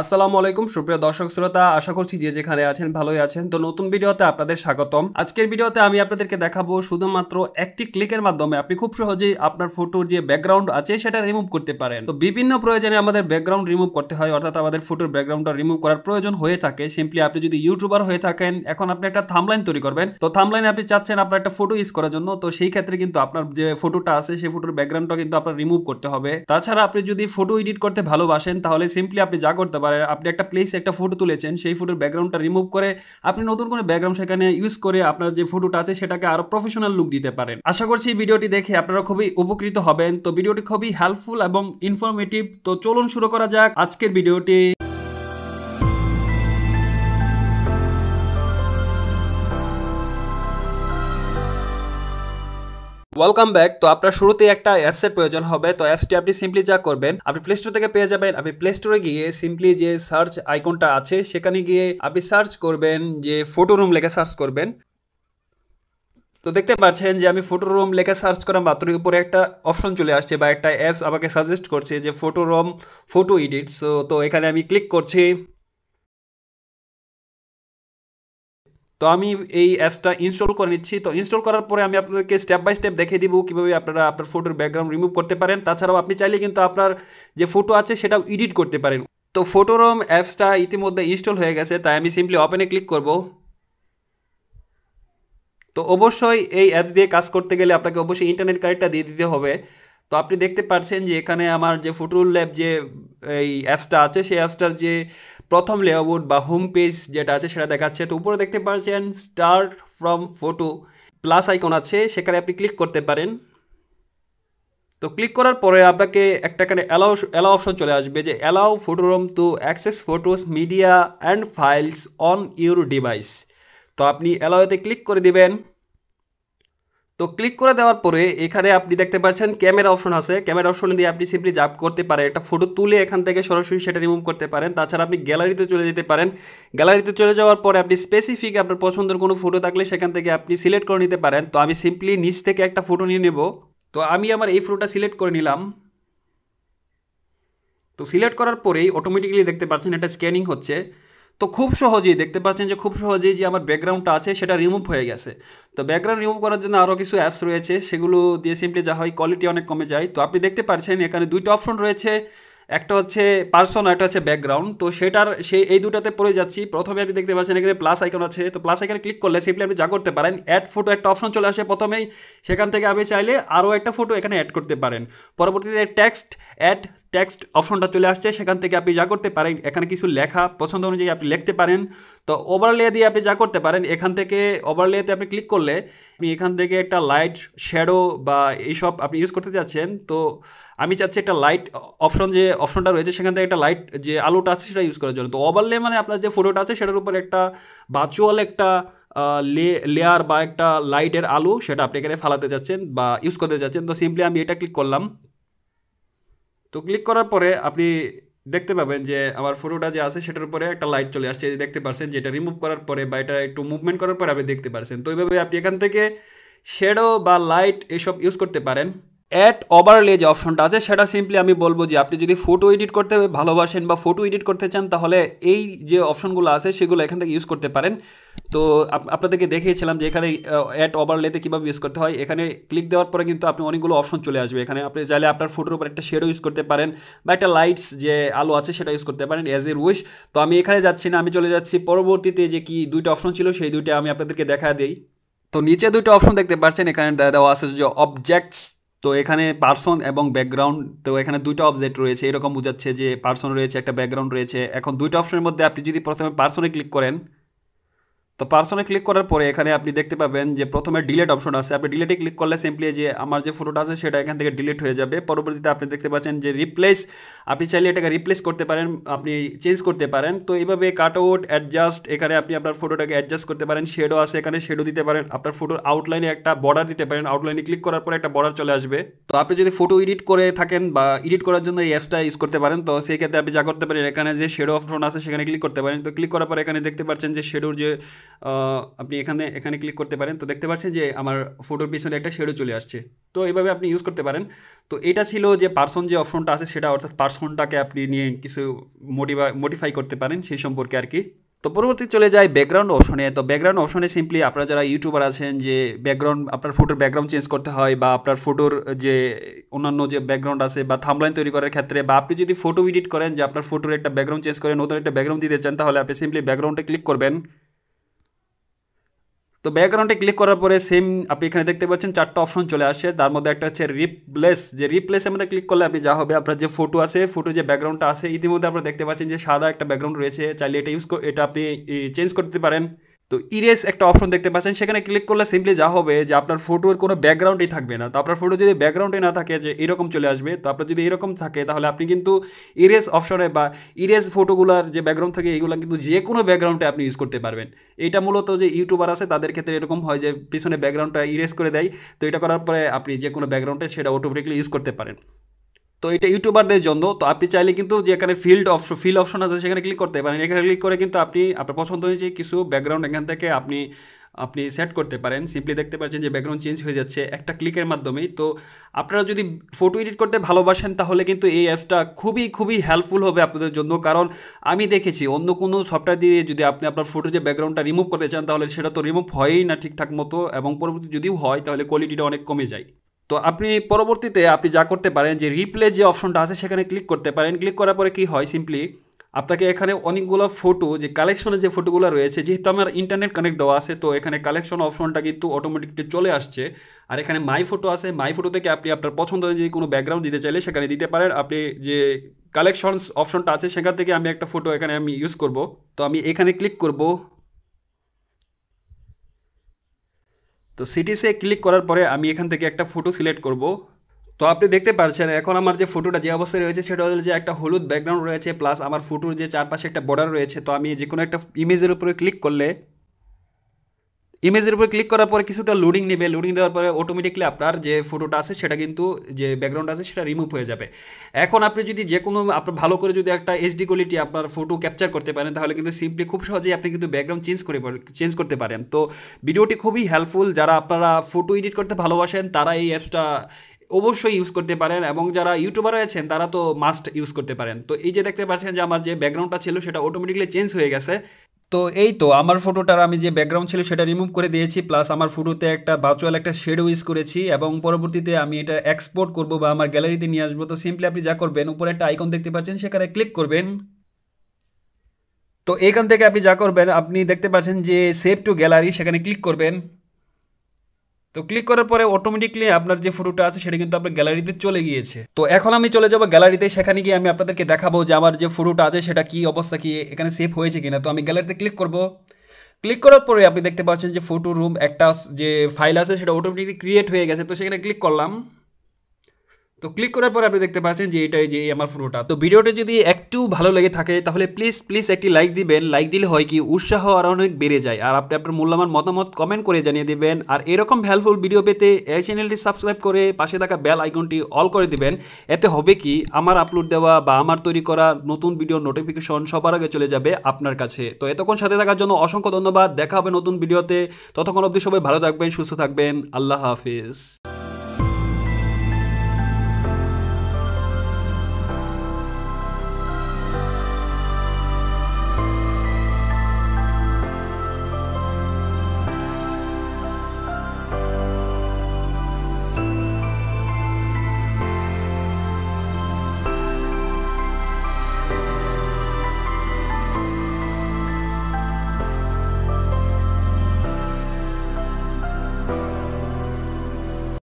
আসসালামু আলাইকুম সুপ্রিয় দর্শক শ্রোতা আশা করছি যে যেখানে আছেন ভালোই আছেন তো নতুন ভিডিওতে আপনাদের স্বাগতম আজকের ভিডিওতে আমি আপনাদেরকে দেখাবো শুধুমাত্র একটি ক্লিকের মাধ্যমে আপনি খুব সহজেই আপনার ফটোর যে ব্যাকগ্রাউন্ড আছে সেটা রিমুভ করতে পারেন তো বিভিন্ন প্রয়োজনে আমাদের ব্যাকগ্রাউন্ড রিমুভ করতে হয় অর্থাৎ আমাদের ফটোর ব্যাকগ্রাউন্ডটা রিমুভ করার প্রয়োজন হয়ে থাকে সিম্পলি আপনি যদি ইউটিউবার হয়ে থাকেন এখন আপনি একটা থামলাইন তৈরি করবেন তো থামলাইনে আপনি চাচ্ছেন আপনার একটা ফটো ইউজ করার জন্য তো সেই ক্ষেত্রে কিন্তু আপনার যে ফটোটা আছে সেই ফটোর ব্যাকগ্রাউন্ডটা কিন্তু আপনার রিমুভ করতে হবে তাছাড়া আপনি যদি ফটো এডিট করতে ভালোবাসেন তাহলে সিম্পলি আপনি যা করতে করতে পারে আপনি একটা প্লেস একটা ফটো তুলেছেন সেই ফটোর ব্যাকগ্রাউন্ডটা রিমুভ করে আপনি নতুন কোনো ব্যাকগ্রাউন্ড সেখানে ইউজ করে আপনার যে ফটোটা আছে সেটাকে আরও প্রফেশনাল লুক দিতে পারেন আশা করছি ভিডিওটি দেখে আপনারা খুবই উপকৃত হবেন তো ভিডিওটি খুবই হেল্পফুল এবং ইনফরমেটিভ তো চলুন শুরু করা যাক আজকের ভিডিওটি ওয়েলকাম ব্যাক তো আপনার শুরুতে একটা অ্যাপসের প্রয়োজন হবে তো অ্যাপসটি আপনি সিম্পলি যা করবেন আপনি প্লে স্টোর থেকে পেয়ে যাবেন আপনি প্লে স্টোরে গিয়ে সিম্পলি যে সার্চ আইকনটা আছে সেখানে গিয়ে আপনি সার্চ করবেন যে ফটো রুম লেখা সার্চ করবেন তো দেখতে পাচ্ছেন যে আমি ফটো রুম লেখা সার্চ করা মাত্রই উপরে একটা অপশন চলে আসছে বা একটা অ্যাপস আমাকে সাজেস্ট করছে যে photo room photo edit so তো এখানে আমি ক্লিক করছি তো আমি এই অ্যাপসটা ইনস্টল করে নিচ্ছি তো ইনস্টল করার পরে আমি আপনাদেরকে স্টেপ বাই স্টেপ দেখিয়ে দিব কীভাবে আপনারা আপনার ফটোর ব্যাকগ্রাউন্ড রিমুভ করতে পারেন তাছাড়াও আপনি চাইলে কিন্তু আপনার যে ফটো আছে সেটাও এডিট করতে পারেন তো ফটোরম অ্যাপসটা ইতিমধ্যে ইনস্টল হয়ে গেছে তাই আমি সিম্পলি ওপেনে ক্লিক করব তো অবশ্যই এই অ্যাপস দিয়ে কাজ করতে গেলে আপনাকে অবশ্যই ইন্টারনেট কানেক্টটা দিয়ে দিতে হবে তো আপনি দেখতে পাচ্ছেন যে এখানে আমার যে ফটোর ল্যাব যে এই অ্যাপসটা আছে সেই অ্যাপসটার যে প্রথম লেআউট বা হোম পেজ যেটা আছে সেটা দেখাচ্ছে তো উপরে দেখতে পাচ্ছেন start from photo plus icon আছে সেখানে আপনি ক্লিক করতে পারেন তো ক্লিক করার পরে আপনাকে একটা এখানে অ্যালাউ অ্যালাউ অপশন চলে আসবে যে allow photo room to access photos media and files on your device তো আপনি অ্যালাউতে ক্লিক করে দিবেন তো ক্লিক করে দেওয়ার পরে এখানে আপনি দেখতে পাচ্ছেন ক্যামেরা অপশন আছে ক্যামেরা অপশনে দিয়ে আপনি সিম্পলি জাপ করতে পারেন একটা ফটো তুলে এখান থেকে সরাসরি সেটা রিমুভ করতে পারেন তাছাড়া আপনি গ্যালারিতে চলে যেতে পারেন গ্যালারিতে চলে যাওয়ার পরে আপনি স্পেসিফিক আপনার পছন্দের কোনো ফটো থাকলে সেখান থেকে আপনি সিলেক্ট করে নিতে পারেন তো আমি সিম্পলি নিচ থেকে একটা ফটো নিয়ে নেব তো আমি আমার এই ফটোটা সিলেক্ট করে নিলাম তো সিলেক্ট করার পরেই অটোমেটিক্যালি দেখতে পাচ্ছেন এটা স্ক্যানিং হচ্ছে তো খুব সহজেই দেখতে পাচ্ছেন যে খুব সহজেই যে আমার ব্যাকগ্রাউন্ডটা আছে সেটা রিমুভ হয়ে গেছে তো ব্যাকগ্রাউন্ড রিমুভ করার জন্য আরও কিছু অ্যাপস রয়েছে সেগুলো দিয়ে সিম্পলি যা হয় কোয়ালিটি অনেক কমে যায় তো আপনি দেখতে পাচ্ছেন এখানে দুইটা অপশন রয়েছে একটা হচ্ছে পার্সন একটা হচ্ছে ব্যাকগ্রাউন্ড তো সেটার সেই এই দুটাতে পড়ে যাচ্ছি প্রথমে আপনি দেখতে পাচ্ছেন এখানে প্লাস আইকন আছে তো প্লাস আইকনে ক্লিক করলে সিম্পলি আপনি যা করতে পারেন অ্যাড ফটো একটা অপশন চলে আসে প্রথমেই সেখান থেকে আপনি চাইলে আরও একটা ফটো এখানে অ্যাড করতে পারেন পরবর্তীতে টেক্সট অ্যাড টেক্সট অপশনটা চলে আসছে সেখান থেকে আপনি যা করতে পারেন এখানে কিছু লেখা পছন্দ অনুযায়ী আপনি লিখতে পারেন তো ওভারলে দিয়ে আপনি যা করতে পারেন এখান থেকে ওভারলেতে আপনি ক্লিক করলে আপনি এখান থেকে একটা লাইট শ্যাডো বা এইসব আপনি ইউজ করতে চাচ্ছেন তো আমি চাচ্ছি একটা লাইট অপশন যে অপশনটা রয়েছে সেখান থেকে একটা লাইট যে আলোটা আছে সেটা ইউজ করার জন্য তো ওভারলে মানে আপনার যে ফটোটা আছে সেটার উপর একটা ভার্চুয়াল একটা লেয়ার বা একটা লাইটের আলো সেটা আপনি এখানে ফালাতে যাচ্ছেন বা ইউজ করতে যাচ্ছেন তো সিম্পলি আমি এটা ক্লিক করলাম তো ক্লিক করার পরে আপনি দেখতে পাবেন যে আমার ফটোটা যে আছে সেটার উপরে একটা লাইট চলে আসছে দেখতে পারছেন যেটা রিমুভ করার পরে বা এটা একটু মুভমেন্ট করার পরে আপনি দেখতে পারছেন তো এইভাবে আপনি এখান থেকে শেডো বা লাইট এসব ইউজ করতে পারেন অ্যাট ওভারলে যে অপশনটা আছে সেটা সিম্পলি আমি বলবো যে আপনি যদি ফটো এডিট করতে ভালোবাসেন বা ফটো এডিট করতে চান তাহলে এই যে অপশনগুলো আছে সেগুলো এখান থেকে ইউজ করতে পারেন তো আপনাদেরকে দেখিয়েছিলাম যে এখানে অ্যাড ওভারলেতে কীভাবে ইউজ করতে হয় এখানে ক্লিক দেওয়ার পরে কিন্তু আপনি অনেকগুলো অপশন চলে আসবে এখানে আপনি চাইলে আপনার ফটোর উপর একটা শেডও ইউজ করতে পারেন বা একটা লাইটস যে আলো আছে সেটা ইউজ করতে পারেন অ্যাজ এ উইশ তো আমি এখানে যাচ্ছি না আমি চলে যাচ্ছি পরবর্তীতে যে কি দুইটা অপশন ছিল সেই দুইটা আমি আপনাদেরকে দেখা দিই তো নিচে দুটো অপশন দেখতে পাচ্ছেন এখানে দেওয়া আছে যে অবজেক্টস তো এখানে পার্সন এবং ব্যাকগ্রাউন্ড তো এখানে দুইটা অবজেক্ট রয়েছে এরকম বোঝাচ্ছে যে পার্সন রয়েছে একটা ব্যাকগ্রাউন্ড রয়েছে এখন দুইটা অপশনের মধ্যে আপনি যদি প্রথমে পার্সনে ক্লিক করেন তো পার্সনে ক্লিক করার পরে এখানে আপনি দেখতে পাবেন যে প্রথমে ডিলেট অপশন আছে আপনি ডিলেটে ক্লিক করলে সিম্পলি যে আমার যে ফটোটা আছে সেটা এখান থেকে ডিলিট হয়ে যাবে পরবর্তীতে আপনি দেখতে পাচ্ছেন যে রিপ্লেস আপনি চাইলে এটাকে রিপ্লেস করতে পারেন আপনি চেঞ্জ করতে পারেন তো এইভাবে কাট আউট অ্যাডজাস্ট এখানে আপনি আপনার ফটোটাকে অ্যাডজাস্ট করতে পারেন শেডো আছে এখানে শেডো দিতে পারেন আপনার ফটোর আউটলাইনে একটা বর্ডার দিতে পারেন আউটলাইনে ক্লিক করার পরে একটা বর্ডার চলে আসবে তো আপনি যদি ফটো এডিট করে থাকেন বা এডিট করার জন্য এই অ্যাপসটা ইউজ করতে পারেন তো সেই ক্ষেত্রে আপনি যা করতে পারেন এখানে যে শেডো অপশন আছে সেখানে ক্লিক করতে পারেন তো ক্লিক করার পরে এখানে দেখতে পাচ্ছেন যে শেডোর যে আপনি এখানে এখানে ক্লিক করতে পারেন তো দেখতে পাচ্ছেন যে আমার ফটোর পিছনে একটা শেডো চলে আসছে তো এইভাবে আপনি ইউজ করতে পারেন তো এটা ছিল যে পার্সন যে অপশনটা আছে সেটা অর্থাৎ পার্সনটাকে আপনি নিয়ে কিছু মোটিভা মডিফাই করতে পারেন সেই সম্পর্কে আর কি তো পরবর্তী চলে যায় ব্যাকগ্রাউন্ড অপশনে তো ব্যাকগ্রাউন্ড অপশনে সিম্পলি আপনারা যারা ইউটিউবার আছেন যে ব্যাকগ্রাউন্ড আপনার ফটোর ব্যাকগ্রাউন্ড চেঞ্জ করতে হয় বা আপনার ফটোর যে অন্যান্য যে ব্যাকগ্রাউন্ড আছে বা থামলাইন তৈরি করার ক্ষেত্রে বা আপনি যদি ফটো এডিট করেন যে আপনার ফটোর একটা ব্যাকগ্রাউন্ড চেঞ্জ করেন নতুন একটা ব্যাকগ্রাউন্ড দিতে চান তাহলে আপনি সিম্পলি ব্যাকগ্রাউন্ডে ক্লিক করবেন তো ব্যাকগ্রাউন্ডে ক্লিক করার পরে সেম আপনি এখানে দেখতে পাচ্ছেন চারটা অপশন চলে আসে তার মধ্যে একটা হচ্ছে রিপ্লেস যে রিপ্লেসের মধ্যে ক্লিক করলে আপনি যা হবে আপনার যে ফটো আছে ফটো যে ব্যাকগ্রাউন্ডটা আছে ইতিমধ্যে আপনারা দেখতে পাচ্ছেন যে সাদা একটা ব্যাকগ্রাউন্ড রয়েছে চাইলে এটা ইউজ এটা আপনি চেঞ্জ করতে পারেন তো ইরেস একটা অপশন দেখতে পাচ্ছেন সেখানে ক্লিক করলে সিম্পলি যা হবে যে আপনার ফটোর কোনো ব্যাকগ্রাউন্ডই থাকবে না তো আপনার ফটো যদি ব্যাকগ্রাউন্ডে না থাকে যে এরকম চলে আসবে তো আপনার যদি এরকম থাকে তাহলে আপনি কিন্তু ইরেস অপশনে বা ইরেস ফটোগুলোর যে ব্যাকগ্রাউন্ড থাকে এইগুলো কিন্তু যে কোনো ব্যাকগ্রাউন্ডে আপনি ইউজ করতে পারবেন এটা মূলত যে ইউটিউবার আছে তাদের ক্ষেত্রে এরকম হয় যে পিছনে ব্যাকগ্রাউন্ডটা ইরেস করে দেয় তো এটা করার পরে আপনি যে কোনো ব্যাকগ্রাউন্ডে সেটা অটোমেটিকলি ইউজ করতে পারেন তো এটা ইউটিউবারদের জন্য তো আপনি চাইলে কিন্তু যে এখানে ফিল্ড অপশন ফিল্ড অপশন আছে সেখানে ক্লিক করতে পারেন এখানে ক্লিক করে কিন্তু আপনি আপনার পছন্দ হয়েছে কিছু ব্যাকগ্রাউন্ড এখান থেকে আপনি আপনি সেট করতে পারেন সিম্পলি দেখতে পাচ্ছেন যে ব্যাকগ্রাউন্ড চেঞ্জ হয়ে যাচ্ছে একটা ক্লিকের মাধ্যমেই তো আপনারা যদি ফটো এডিট করতে ভালোবাসেন তাহলে কিন্তু এই অ্যাপসটা খুবই খুবই হেল্পফুল হবে আপনাদের জন্য কারণ আমি দেখেছি অন্য কোনো সফটওয়্যার দিয়ে যদি আপনি আপনার ফটো যে ব্যাকগ্রাউন্ডটা রিমুভ করতে চান তাহলে সেটা তো রিমুভ হয়ই না ঠিকঠাক মতো এবং পরবর্তী যদিও হয় তাহলে কোয়ালিটিটা অনেক কমে যায় তো আপনি পরবর্তীতে আপনি যা করতে পারেন যে রিপ্লে যে অপশনটা আছে সেখানে ক্লিক করতে পারেন ক্লিক করার পরে কি হয় সিম্পলি আপনাকে এখানে অনেকগুলো ফটো যে কালেকশনের যে ফটোগুলো রয়েছে যেহেতু আমার ইন্টারনেট কানেক্ট দেওয়া আছে তো এখানে কালেকশন অপশনটা কিন্তু অটোমেটিকলি চলে আসছে আর এখানে মাই ফটো আছে মাই ফটো থেকে আপনি আপনার পছন্দ যদি কোনো ব্যাকগ্রাউন্ড দিতে চাইলে সেখানে দিতে পারেন আপনি যে কালেকশনস অপশনটা আছে সেখান থেকে আমি একটা ফটো এখানে আমি ইউজ করব তো আমি এখানে ক্লিক করব তো সিটিসে ক্লিক করার পরে আমি এখান থেকে একটা ফটো সিলেক্ট করব তো আপনি দেখতে পাচ্ছেন এখন আমার যে ফটোটা যে অবস্থায় রয়েছে সেটা হল যে একটা হলুদ ব্যাকগ্রাউন্ড রয়েছে প্লাস আমার ফটোর যে চারপাশে একটা বর্ডার রয়েছে তো আমি যে কোনো একটা ইমেজের উপরে ক্লিক করলে ইমেজের উপর ক্লিক করার পরে কিছুটা লোডিং নেবে লোডিং দেওয়ার পরে অটোমেটিকলি আপনার যে ফটোটা আছে সেটা কিন্তু যে ব্যাকগ্রাউন্ড আছে সেটা রিমুভ হয়ে যাবে এখন আপনি যদি যে কোনো আপনার ভালো করে যদি একটা এইচডি কোয়ালিটি আপনার ফটো ক্যাপচার করতে পারেন তাহলে কিন্তু সিম্পলি খুব সহজেই আপনি কিন্তু ব্যাকগ্রাউন্ড চেঞ্জ করে চেঞ্জ করতে পারেন তো ভিডিওটি খুবই হেল্পফুল যারা আপনারা ফটো এডিট করতে ভালোবাসেন তারা এই অ্যাপসটা অবশ্যই ইউজ করতে পারেন এবং যারা ইউটিউবার আছেন তারা তো মাস্ট ইউজ করতে পারেন তো এই যে দেখতে পাচ্ছেন যে আমার যে ব্যাকগ্রাউন্ডটা ছিল সেটা অটোমেটিকলি চেঞ্জ হয়ে গেছে তো এই তো আমার ফটোটার আমি যে ব্যাকগ্রাউন্ড ছিল সেটা রিমুভ করে দিয়েছি প্লাস আমার ফটোতে একটা ভার্চুয়াল একটা শেড ইউজ করেছি এবং পরবর্তীতে আমি এটা এক্সপোর্ট করব বা আমার গ্যালারিতে নিয়ে আসবো তো সিম্পলি আপনি যা করবেন উপরে একটা আইকন দেখতে পাচ্ছেন সেখানে ক্লিক করবেন তো এখান থেকে আপনি যা করবেন আপনি দেখতে পাচ্ছেন যে সেভ টু গ্যালারি সেখানে ক্লিক করবেন তো ক্লিক করার পরে অটোমেটিকলি আপনার যে ফটোটা আছে সেটা কিন্তু আপনার গ্যালারিতে চলে গিয়েছে তো এখন আমি চলে যাবো গ্যালারিতে সেখানে গিয়ে আমি আপনাদেরকে দেখাবো যে আমার যে ফটোটা আছে সেটা কি অবস্থা কি এখানে সেভ হয়েছে কিনা তো আমি গ্যালারিতে ক্লিক করব ক্লিক করার পরে আপনি দেখতে পাচ্ছেন যে ফটো রুম একটা যে ফাইল আছে সেটা অটোমেটিকলি ক্রিয়েট হয়ে গেছে তো সেখানে ক্লিক করলাম তো ক্লিক করার পর আপনি দেখতে পাচ্ছেন যে এটাই যে আমার ফটোটা তো ভিডিওটা যদি একটু ভালো লেগে থাকে তাহলে প্লিজ প্লিজ একটি লাইক দিবেন লাইক দিলে হয় কি উৎসাহ আর অনেক বেড়ে যায় আর আপনি আপনার মূল্যবান মতামত কমেন্ট করে জানিয়ে দিবেন আর এরকম হেল্পফুল ভিডিও পেতে এই চ্যানেলটি সাবস্ক্রাইব করে পাশে থাকা বেল আইকনটি অল করে দিবেন এতে হবে কি আমার আপলোড দেওয়া বা আমার তৈরি করা নতুন ভিডিও নোটিফিকেশন সবার আগে চলে যাবে আপনার কাছে তো এতক্ষণ সাথে থাকার জন্য অসংখ্য ধন্যবাদ দেখা হবে নতুন ভিডিওতে ততক্ষণ অবধি সবাই ভালো থাকবেন সুস্থ থাকবেন আল্লাহ হাফিজ